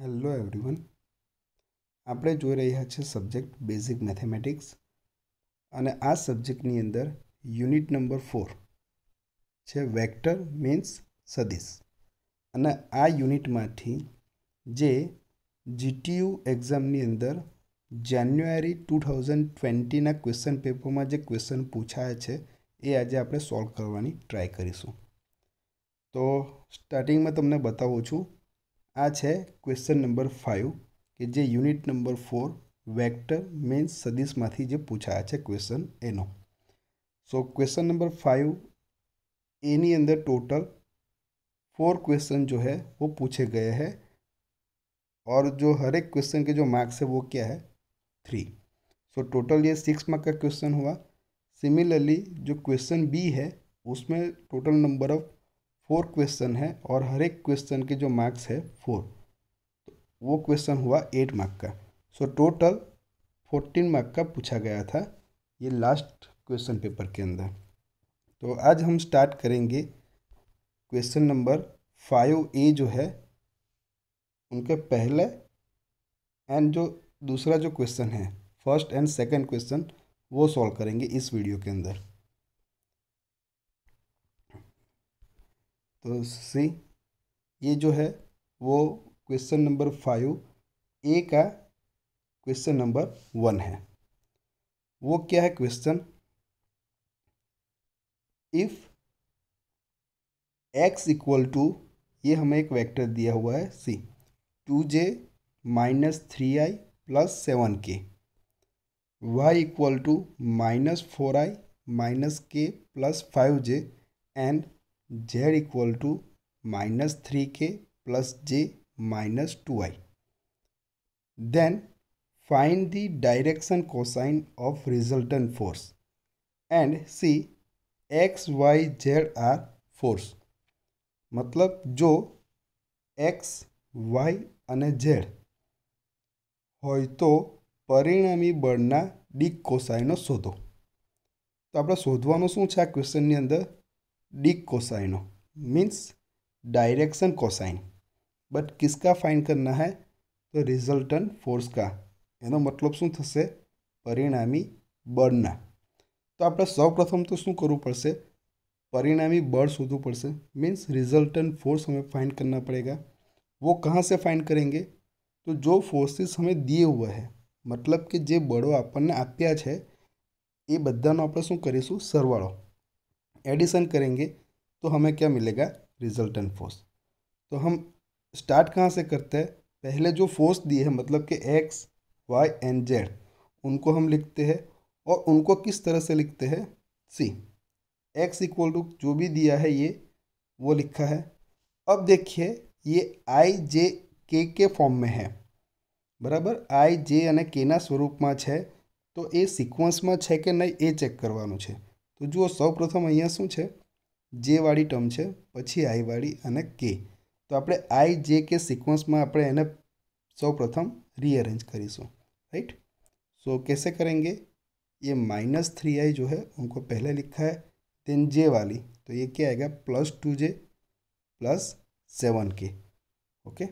hello everyone આપણે જોઈ રહ્યા છે સબ્જેક્ટ બેઝિક મેથેમેટિક્સ અને આ સબ્જેક્ટની અંદર યુનિટ નંબર ફોર છે વેક્ટર મીન્સ સદીશ અને આ યુનિટમાંથી જે જીટીયુ એક્ઝામની અંદર જાન્યુઆરી ટુ થાઉઝન્ડ ટ્વેન્ટીના ક્વેશ્ચન પેપરમાં જે ક્વેશ્ચન પૂછાયા છે એ આજે આપણે સોલ્વ કરવાની ટ્રાય કરીશું તો સ્ટાર્ટિંગમાં તમને બતાવું છું आ क्वेश्चन नंबर फाइव ફાઇવ કે unit number four vector means सदीश में जो पूछाया है क्वेश्चन एनो सो क्वेश्चन नंबर फाइव एनी अंदर टोटल फोर क्वेश्चन जो है वो पूछे गए हैं और जो हर एक क्वेश्चन के जो मार्क्स है वो क्या है थ्री सो टोटल ये सिक्स मार्क का क्वेश्चन हुआ सिमिलरली जो क्वेश्चन बी है उसमें total number of four question है और हर एक क्वेश्चन के जो मार्क्स है फोर तो वो क्वेश्चन हुआ एट मार्क का सो टोटल फोर्टीन मार्क का पूछा गया था ये लास्ट क्वेश्चन पेपर के अंदर तो आज हम स्टार्ट करेंगे क्वेश्चन नंबर फाइव ए जो है उनके पहले एंड जो दूसरा जो क्वेश्चन है फर्स्ट एंड सेकंड क्वेश्चन वो सॉल्व करेंगे इस वीडियो के अंदर तो सी ये जो है वो क्वेश्चन नंबर फाइव ए का क्वेश्चन नंबर वन है वो क्या है question if x equal to ये हमें एक वेक्टर दिया हुआ है c two j minus three i plus seven k y equal to minus four i minus k plus five j and z equal to minus three k plus j minus two i then find the direction cosine of resultant force and c x y z are force मतलब जो x Y અને Z હોય તો પરિણામી બળના D કોસાઈનો શોધો તો આપણે શોધવાનું શું છે આ ક્વેશ્ચનની डी કોસાઇનો मीन्स डायरेक्शन કોસાઇન બટ किसका फाइंड કરના है તો રિઝલ્ટન્ટ ફોર્સ કા એનો મતલબ શું થશે પરિણામી બળના તો આપણે સૌપ્રથમ તો શું કરવું પડશે પરિણામી બળ શોધવું પડશે મીન્સ રિઝલ્ટન ફોર્સ અમે फाइंड કરના પડેગા વો कहाँ સે फाइंड करेंगे તો જો फोर्सेस અમે દીએ हुए हैं મતલબ કે જે બળો આપણને આપ્યા છે એ બધાનો આપણે શું કરીશું સરવાળો एडिशन करेंगे तो हमें क्या मिलेगा रिजल्टेंट फोर्स तो हम स्टार्ट कहाँ से करते हैं पहले जो फोर्स दिए हैं मतलब कि एक्स वाई एंड जेड उनको हम लिखते हैं और उनको किस तरह से लिखते हैं सी एक्स इक्वल टू जो भी दिया है ये वो लिखा है अब देखिए ये आई जे के के फॉर्म में है बराबर आई जे આઈ के ना स्वरूप में है तो ये सिक्वेंस में है कि नहीं ये चेक करवा तो जुओ सौ તો शू है जे वाली टर्म है पची आई वाली अने के तो आप आई जे के सिक्वंस में आप सौ प्रथम रीअरेन्ज करीશું राइट सो कैसे करेंगे ये माइनस थ्री आई जो है उनको पहले लिखा है देन जे वाली तो ये क्या आएगा प्लस टू जे प्लस सेवन के ओके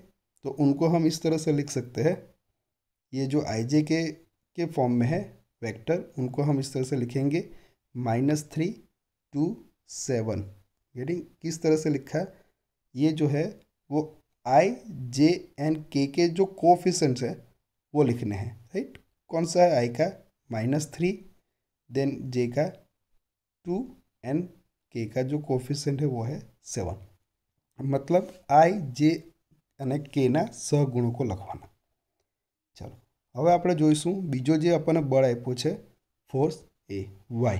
तो उनको हम इस तरह से लिख सकते हैं ये जो आई जे के के फॉर्म में है वेक्टर उनको हम इस तरह से लिखेंगे माइनस थ्री टू सेवन यानी किस तरह से लिखा है ये जो है वो आई जे एन के के जो कोफिशंट्स हैं वो लिखने हैं राइट कौन सा है आई का माइनस थ्री देन जे का टू एन के का जो कोफिशेंट है वो है सेवन मतलब आई जे અને કેના સહગુણકો को ચાલો चलो हमें आप બીજો बीजो जो બળ बड़ आप फोर्स ए वाई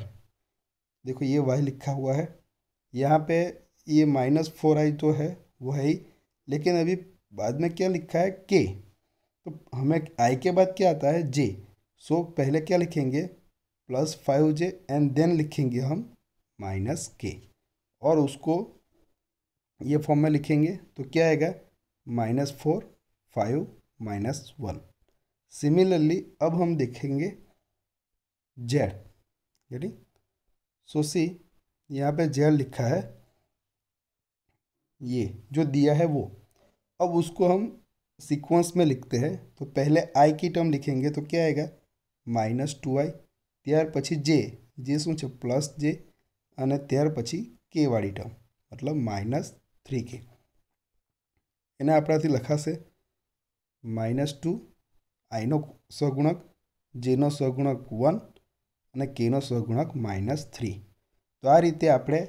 देखो ये वाई लिखा हुआ है यहाँ पे ये माइनस फोर आई तो है वो है ही लेकिन अभी बाद में क्या लिखा है के तो हमें आई के बाद क्या आता है जे सो so, पहले क्या लिखेंगे plus five j and then लिखेंगे हम माइनस के और उसको ये फॉर्म में लिखेंगे तो क्या आएगा minus four five minus one similarly अब हम देखेंगे जेड यानी सोसी यहाँ पे जेल लिखा है ये जो दिया है वो अब उसको हम सीक्वेंस में लिखते हैं तो पहले आई की टर्म लिखेंगे तो क्या आएगा माइनस टू आई त्यार पी जे जे शू प्लस जे अने त्यार पी के वाली टर्म मतलब माइनस थ्री के एने अपना से माइनस टू आई नो सगुणक जे नो सगुणक वन અને k નો સહગુણક -3 તો આ રીતે આપણે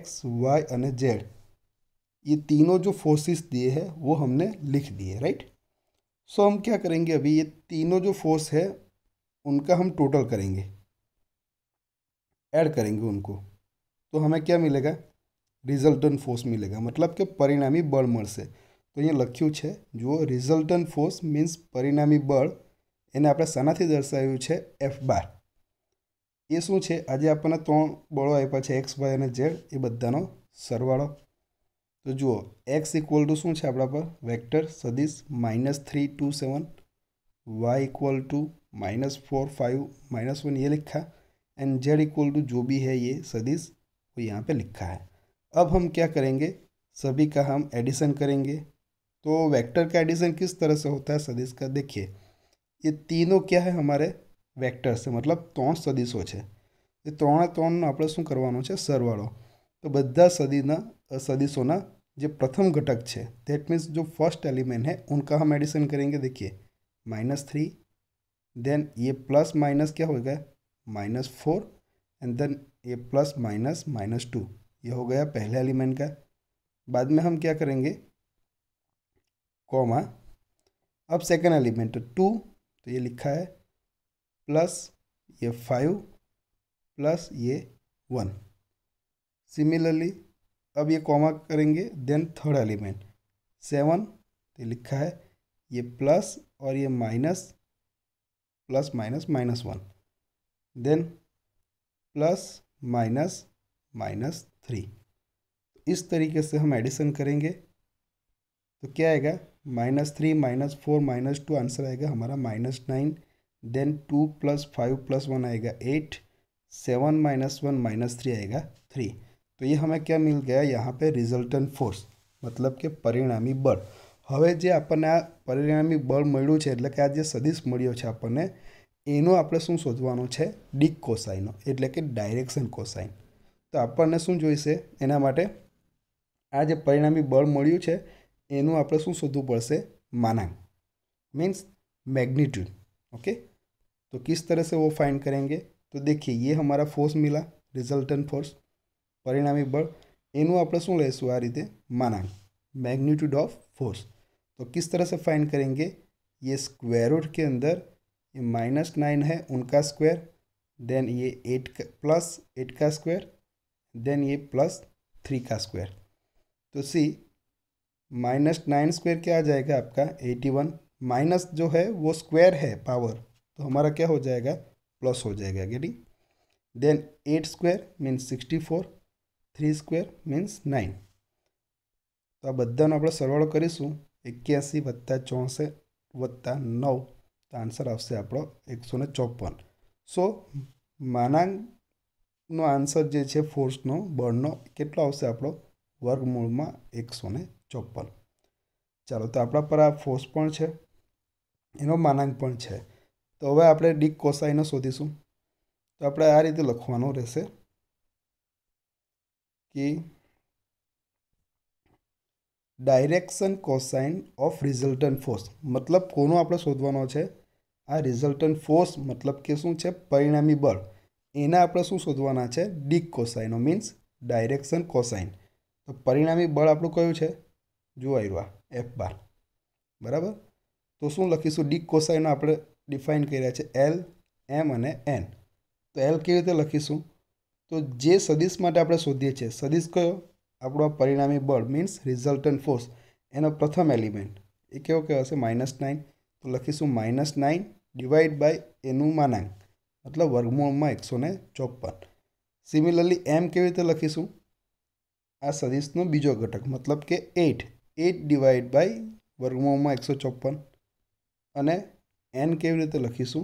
x y અને z એ ત્રિનો જો ફોર્સિસ دیے છે વો હમને લખ દીયે રાઈટ સો હમ શું કરેંગે અબી એ ત્રિનો જો ફોર્સ હે ઉનકા હમ ટોટલ કરેંગે એડ કરેંગે ઉનકો તો હમે ક્યા મિલેગા રિઝલ્ટન્ટ ફોર્સ મિલેગા મતલબ કે પરિણામી બળ મળશે તો અહીં લખ્યું છે જો રિઝલ્ટન્ટ ફોર્સ મીન્સ પરિણામી બળ એને આપણે સનાથી દર્શાવ્યું છે f12 ये शू है आज આપણને ત્રણ बड़ों आप एक्स वाय जेड ए बदा सरवाड़ो तो जुओ एक्स इक्वल टू शू ટુ अपना पर वेक्टर પર minus three two seven two equal to minus four five minus one ये लिखा एंड जेड इक्वल टू जो भी है ये सदीस वो यहाँ पे लिखा है अब हम क्या करेंगे सभी का हम एडिशन करेंगे तो वेक्टर का एडिशन किस तरह से होता है सदीस का देखिए ये तीनों क्या है हमारे वेक्टर्स मतलब कौन सदिशो छे ये 3 3 में આપણે શું કરવાનો છે સરવાળો તો બધા સદિના સદિશોના જે પ્રથમ ઘટક છે ધેટ મીન્સ જો ફર્સ્ટ એલિમેન્ટ હે ઉનકા હમે એડિશન કરેંગે દેખીએ -3 देन ये प्लस माइनस કે હો ગયા -4 એન્ડ देन ए प्लस माइनस -2 ये हो ગયા પહેલે એલિમેન્ટ કા બાદ મેં હમ ક્યાં કરેંગે કોમા अब सेकंड एलिमेंट 2 તો યે લખા હે प्लस ये फाइव प्लस ये वन सिमिलरली अब ये कॉमा करेंगे देन थर्ड एलिमेंट सेवन तो ये लिखा है ये प्लस और ये minus plus minus minus one then plus minus minus three इस तरीके से हम एडिशन करेंगे तो क्या आएगा minus three minus four minus two answer आएगा हमारा minus nine then two plus five plus one आएगा eight seven minus one minus three आएगा थ्री तो ये हमें क्या मिल गया यहाँ पे રિઝલ્ટન્ટ ફોર્સ મતલબ કે પરિણામી બળ હવે જે આપણને આ પરિણામી બળ મળ્યું છે એટલે કે આ જે સદિશ મળ્યો છે આપણને એનો આપણે શું શોધવાનું છે ડીક કોસાઈનો એટલે કે ડાયરેક્શન કોસાઇન તો આપણને શું જોઈશે એના માટે આ જે પરિણામી બળ મળ્યું છે એનું આપણે શું શોધવું પડશે માનાંક મીન્સ મેગ્નિટ્યુડ ઓકે तो किस तरह से वो फाइंड करेंगे तो देखिए ये हमारा फोर्स मिला रिजल्टन फोर्स परिणामी बल एनु आप शू ले आ रीते माना मैग्निट्यूड ऑफ फोर्स तो किस तरह से फाइंड करेंगे ये स्क्वायर रूट के अंदर ये माइनस नाइन है उनका स्क्वायर देन ये एट का प्लस एट का स्क्वायर देन ये प्लस थ्री का स्क्वायर तो सी माइनस नाइन स्क्वायर क्या आ जाएगा आपका एटी वन माइनस जो है वो स्क्वायर है पावर તો અમાર ક્યા હો જાઈગા પ્લસ હો જાઈગા ગેડી then 8 square means 64 3 square means 9 તો આ બધાનો આપણે સરવાળો કરીશું 81 + 64 + 9 તો આન્સર આવશે આપણો 154 સો માનાંગ નો આન્સર જે છે ફોર્સ નો બળ નો કેટલો આવશે આપણો વર્ગમૂળમાં 154 ચાલો તો આપણો પર આ ફોર્સ પણ છે એનો માનાંગ પણ છે તો હવે આપણે ડીક કોસાઈનો શોધીશું તો આપણે આ રીતે લખવાનું રહેશે કે direction cosine of resultant force મતલબ કોનો આપણે શોધવાનો છે આ રિઝલ્ટન્ટ ફોર્સ મતલબ કે શું છે પરિણામી બળ એના આપણે શું શોધવાના છે ડીક કોસાઇનો મીન્સ ડાયરેક્શન કોસાઇન તો પરિણામી બળ આપણું કયું છે જુઓ આવ્યું એફ બાર બરાબર તો શું લખીશું ડીક કોસાઈનો આપણે ડિફાઇન કર્યા છે એલ એમ અને એન તો એલ કેવી રીતે લખીશું તો જે સદીશ માટે આપણે શોધીએ છીએ સદીશ કયો આપણો પરિણામી બળ મીન્સ રિઝલ્ટન્ટ ફોર્સ એનો પ્રથમ એલિમેન્ટ એ કેવો કહેવાશે હશે માઇનસ નાઇન તો લખીશું માઇનસ નાઇન ડિવાઈડ બાય એનું માનાંક મતલબ વર્ગમૂળમાં એકસો ને ચોપન સિમિલરલી એમ કેવી રીતે લખીશું આ સદીશનો બીજો ઘટક મતલબ કે એઇટ એઇટ ડિવાઈડ બાય વર્ગમૂળમાં એકસો ચોપન અને एन के रीते लखीशू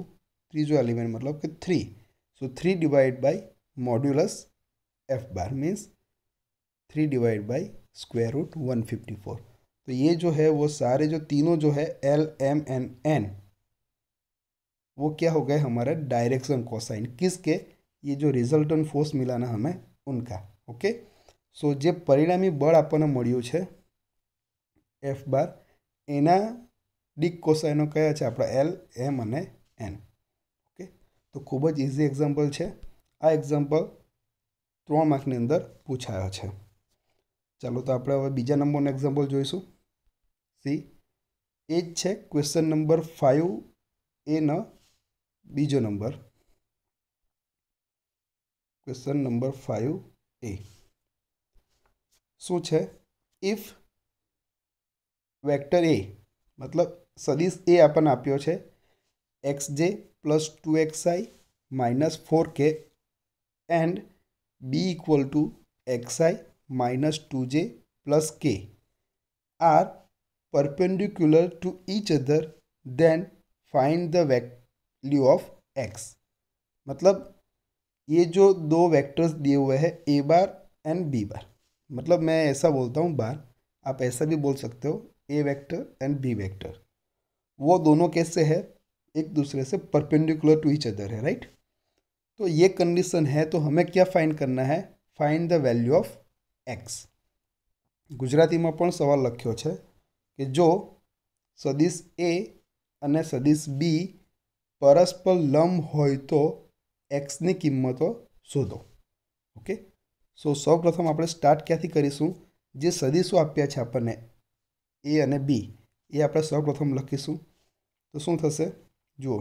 तीजो एलिमेंट मतलब कि three so three divide by modulus F bar means three divide by square root one fifty four तो ये जो है वो सारे जो तीनों जो है एल एम एन एन वो क्या हो गए हमारे डायरेक्शन कोसाइन किसके ये जो रिजल्टेंट फोर्स मिला ना हमें उनका ओके सो जो परिणामी बड़ आपने मूँ एफ बार एना ડીક કોસાઇનો કયા છે આપણા એલ એમ અને એન ઓકે તો ખૂબ જ ઇઝી એક્ઝામ્પલ છે આ એક્ઝામ્પલ ત્રણ માર્કની અંદર પૂછાયો છે ચાલો તો આપણે હવે બીજા નંબરનું એક્ઝામ્પલ જોઈશું સી એ જ છે ક્વેશ્ચન નંબર ફાઇવ એનો બીજો નંબર ક્વેશ્ચન નંબર ફાઇવ એ શું છે ઇફ વેક્ટર એ મતલબ सदीश ए अपन आप X J plus two X I minus four K and B equal to X I minus two J plus K are perpendicular to each other then find the value of X मतलब ये जो दो vectors दिए हुए हैं ए बार and B bar मतलब मैं ऐसा बोलता हूँ बार आप ऐसा भी बोल सकते हो A vector and B vector वो दोनों कैसे है एक दूसरे से परपेंडिकुलर टू ईच अदर है राइट तो ये कंडीशन है तो हमें क्या फाइंड करना है find the value of X Gujarati में सवाल लख्य है कि जो सदीश ए अने सदीश बी परस्पर लंब हो तो एक्स की किमत शोधो ओके सो सौ प्रथम आप स्टार्ट क्या करीशू जो सदीशों आप अपने ए अने बी એ આપણે સૌપ્રથમ લખીશું તો શું થશે જુઓ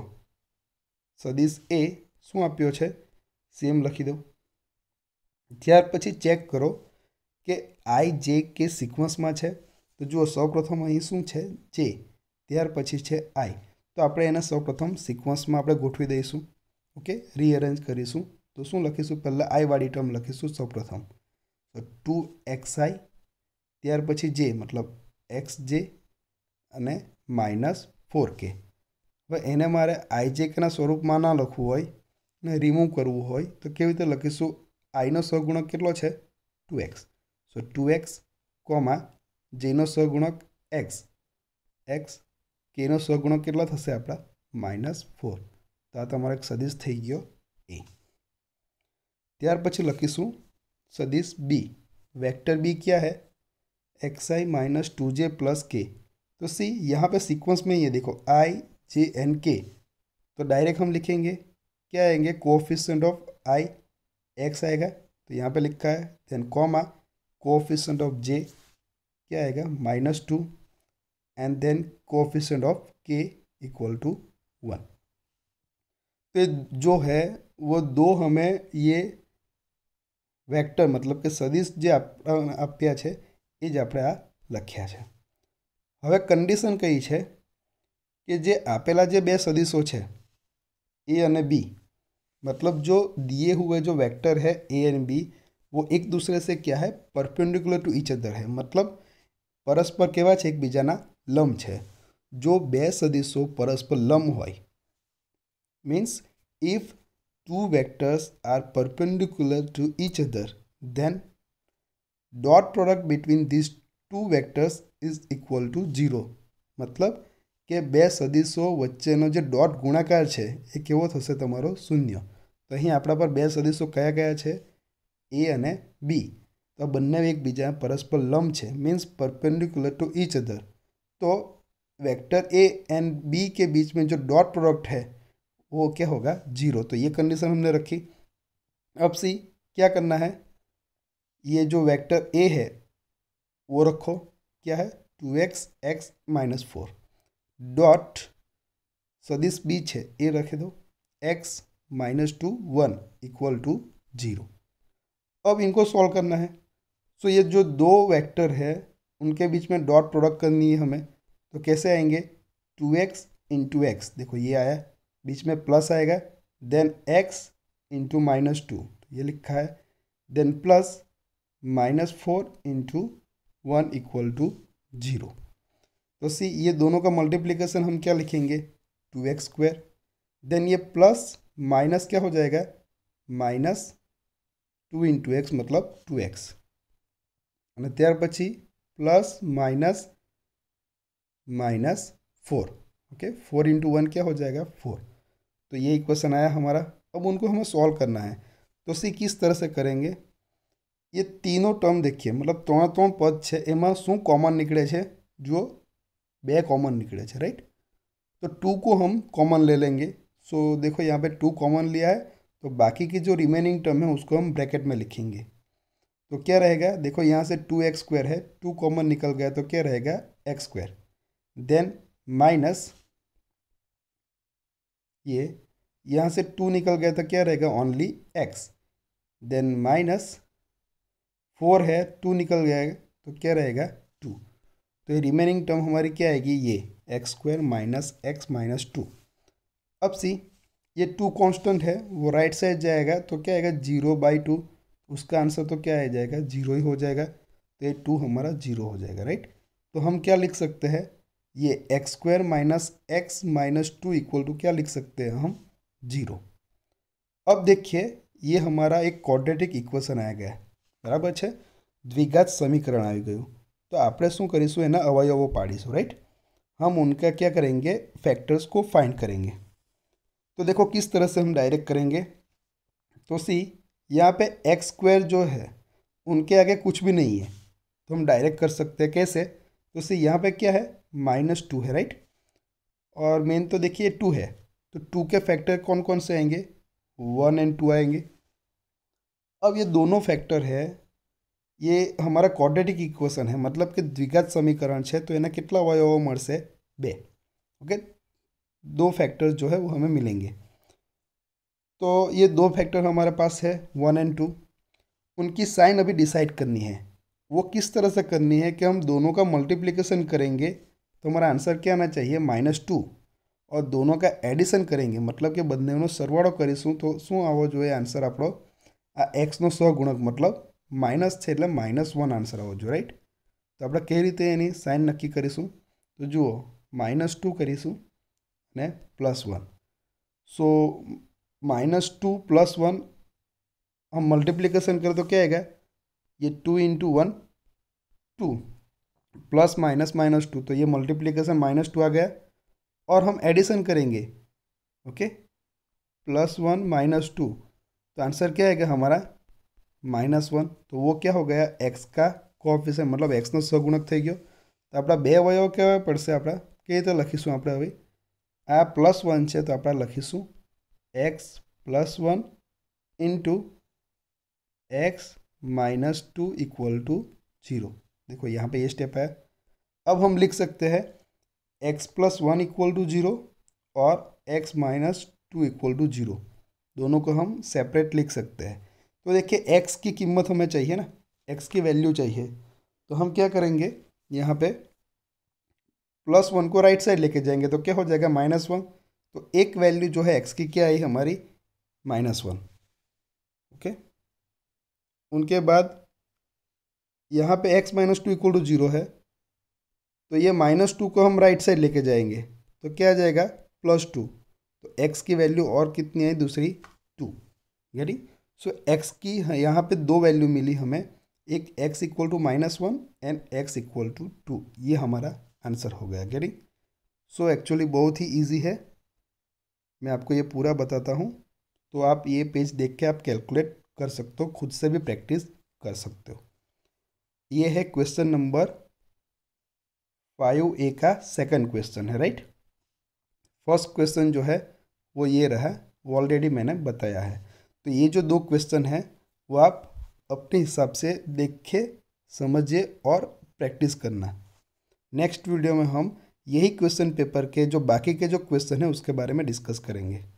સદીશ એ શું આપ્યો છે સેમ લખી દો ત્યાર પછી ચેક કરો કે આઈ જે કે સિક્વન્સમાં છે તો જુઓ સૌપ્રથમ અહીં શું છે જે ત્યાર પછી છે આઈ તો આપણે એને સૌપ્રથમ સિક્વન્સમાં આપણે ગોઠવી દઈશું ઓકે રીઅરેન્જ કરીશું તો શું લખીશું પહેલાં આઈવાળી ટર્મ લખીશું સૌપ્રથમ તો ટુ એક્સ આઈ ત્યાર પછી જે મતલબ એક્સ જે અને માઇનસ ફોર કે હવે એને મારે આઈજેકના સ્વરૂપમાં ના લખવું હોય ને રિમૂવ કરવું હોય તો કેવી રીતે લખીશું આઈનો સહગુણક કેટલો છે two X so two X કોમાં જેનો સહગુણક એક્સ એક્સ કેનો સહગુણક કેટલો થશે આપણા માઇનસ ફોર તો આ તમારો એક સદીશ થઈ ગયો એ ત્યાર પછી લખીશું સદીશ બી વેક્ટર બી ક્યાં હે X I minus two J plus K तो सी यहाँ पे सीक्वेंस में ये देखो आई जे एन के तो डायरेक्ट हम लिखेंगे क्या आएंगे कोफिशेंट ऑफ आई एक्स आएगा तो यहाँ पे लिखा है then comma coefficient of J क्या आएगा minus two and then coefficient of K equal to one तो जो है वो दो हमें ये वेक्टर मतलब के सदिश जे आप છે है જ हमें कंडीशन कई है कि जे आप जे बे सदीसों ए बी मतलब जो दिए हुए जो वेक्टर है ए एंड बी वो एक दूसरे से क्या है परपेन्डिकुलर टू इच अदर है मतलब परस्पर के एक बीजा लम है जो बे सदीसों परस्पर लम हो means if two vectors are perpendicular to each other then dot product between these two vectors is equal to zero मतलब के बे सदीसों वच्चे जो डॉट गुणाकार है ये केव तमो शून्य तो अँ अपना पर बे सदीसों कया कया है ए बी तो बने एक बीजा परस्पर लंब है means perpendicular to each other तो वेक्टर ए एंड बी के बीच में जो डॉट प्रोडक्ट है वो क्या होगा जीरो तो ये कंडीशन हमने रखी अब सी क्या करना है ये जो वेक्टर ए है वो रखो क्या है two X X minus four dot सदिश बीच है ए रखे दो X minus two one equal to zero अब इनको सॉल्व करना है सो ये जो दो वेक्टर है उनके बीच में डॉट प्रोडक्ट करनी है हमें तो कैसे आएंगे टू एक्स इंटू एक्स देखो ये आया बीच में प्लस आएगा then X into minus two ये लिखा है then plus minus four into one equal to zero तो सी ये दोनों का मल्टीप्लीकेशन हम क्या लिखेंगे टू एक्स स्क्वायर देन ये प्लस माइनस क्या हो जाएगा माइनस टू इंटू एक्स मतलब टू एक्स अने त्यार પછી plus minus minus four okay four into one क्या हो जाएगा फोर तो ये इक्वेशन आया हमारा अब उनको हमें सॉल्व करना है तो सी किस तरह से करेंगे ये तीनों टर्म देखिए मतलब ત્રણ ત્રણ पद है एम शू कॉमन निकले है જુઓ बे कॉमन निकले राइट तो टू को हम कॉमन ले लेंगे सो so, देखो यहाँ पे टू कॉमन लिया है तो बाकी की जो रिमेनिंग टर्म है उसको हम ब्रैकेट में लिखेंगे तो क्या रहेगा देखो यहाँ से टू एक्स स्क्वायर है टू कॉमन निकल गया तो क्या रहेगा एक्स स्क्वायर देन माइनस ये यहाँ से टू निकल गया तो क्या रहेगा only X then minus four है टू निकल गया तो क्या रहेगा टू तो ये रिमेनिंग टर्म हमारी क्या आएगी ये X square minus X minus two अब सी ये टू कांस्टेंट है वो राइट साइड जाएगा तो क्या आएगा जीरो बाई टू उसका आंसर तो क्या आ जाएगा जीरो ही हो जाएगा तो ये टू हमारा जीरो हो जाएगा राइट तो हम क्या लिख सकते हैं ये X square minus X minus two equal to क्या लिख सकते हैं हम जीरो अब देखिए ये हमारा एक क्वाड्रेटिक इक्वेशन आया गया है बराबर है द्विघात समीकरण आ गयु तो आप शूँ કરીશું अवयवों पाड़ीशू राइट हम उनका क्या करेंगे फैक्टर्स को फाइंड करेंगे तो देखो किस तरह से हम डायरेक्ट करेंगे तो सी यहाँ पे एक्स स्क्वायर जो है उनके आगे कुछ भी नहीं है तो हम डायरेक्ट कर सकते हैं कैसे तो सी यहाँ पे क्या है माइनस टू है राइट और मेन तो देखिए टू है तो टू के फैक्टर कौन कौन से आएंगे वन एंड टू आएंगे अब ये दोनों फैक्टर है ये हमारा ક્વાડ્રેટિક इक्वेशन है मतलब कि દ્વિઘાત समीकरण तो है तो એના કેટલા અવયવો मैं बे ओके दो फैक्टर जो है वो हमें मिलेंगे तो ये दो फैक्टर हमारे पास है वन एंड टू उनकी साइन अभी डिसाइड करनी है वो किस तरह से करनी है कि हम दोनों का मल्टीप्लिकेशन करेंगे तो हमारा आंसर क्या आना चाहिए माइनस टू और दोनों का एडिशन करेंगे મતલબ કે सरवाड़ो करीशूँ तो शूँ आव जो है आंसर आप x નો સો ગુણક મતલબ માઈનસ છે એટલે માઈનસ 1 આન્સર આવો જો રાઈટ તો આપણે કે રીતે એની સાઈન નક્કી કરીશું તો જુઓ માઈનસ 2 કરીશું અને પ્લસ 1 સો માઈનસ 2 + 1 હમ મલ્ટીપ્લિકેશન કરીએ તો કે આયગા યે 2 * 1 2 +-- 2 તો યે મલ્ટીપ્લિકેશન માઈનસ 2 આ ગયા અને હમ એડિશન કરીંગે ઓકે + 1 - 2 तो आंसर क्या आएगा हमारा माइनस वन तो वो क्या हो गया एक्स का कॉफिस मतलब एक्स ना सगुणक थी गो तो आप बे वयव क्या पड़ से आप कई रीते लखीशू आप हम आ प्लस वन है तो आप लखीशू X plus one into X minus two equal to zero देखो यहाँ पे ये स्टेप है अब हम लिख सकते हैं X plus one equal to zero और X minus two equal to zero दोनों को हम सेपरेट लिख सकते हैं तो देखिए एक्स की कीमत हमें चाहिए ना एक्स की वैल्यू चाहिए तो हम क्या करेंगे यहाँ पे प्लस वन को राइट साइड लेके जाएंगे तो क्या हो जाएगा माइनस वन तो एक वैल्यू जो है एक्स की क्या आई हमारी माइनस वन ओके उनके बाद यहाँ पे X minus two equal to zero है तो ये माइनस टू को हम राइट साइड लेके जाएंगे तो क्या आ जाएगा प्लस टू तो एक्स की वैल्यू और कितनी आई दूसरी टू यानी सो एक्स की यहाँ पे दो वैल्यू मिली हमें एक X equal to minus one and X equal to two ये हमारा आंसर हो गया गेटिंग सो एक्चुअली बहुत ही ईजी है मैं आपको ये पूरा बताता हूँ तो आप ये पेज देख के आप कैलकुलेट कर सकते हो खुद से भी प्रैक्टिस कर सकते हो ये है क्वेश्चन नंबर फाइव ए का सेकंड क्वेश्चन है राइट फर्स्ट क्वेश्चन जो है वो ये रहा वो ऑलरेडी मैंने बताया है तो ये जो दो क्वेश्चन हैं वो आप अपने हिसाब से देखे समझिए और प्रैक्टिस करना नेक्स्ट वीडियो में हम यही क्वेश्चन पेपर के जो बाकी के जो क्वेश्चन हैं उसके बारे में डिस्कस करेंगे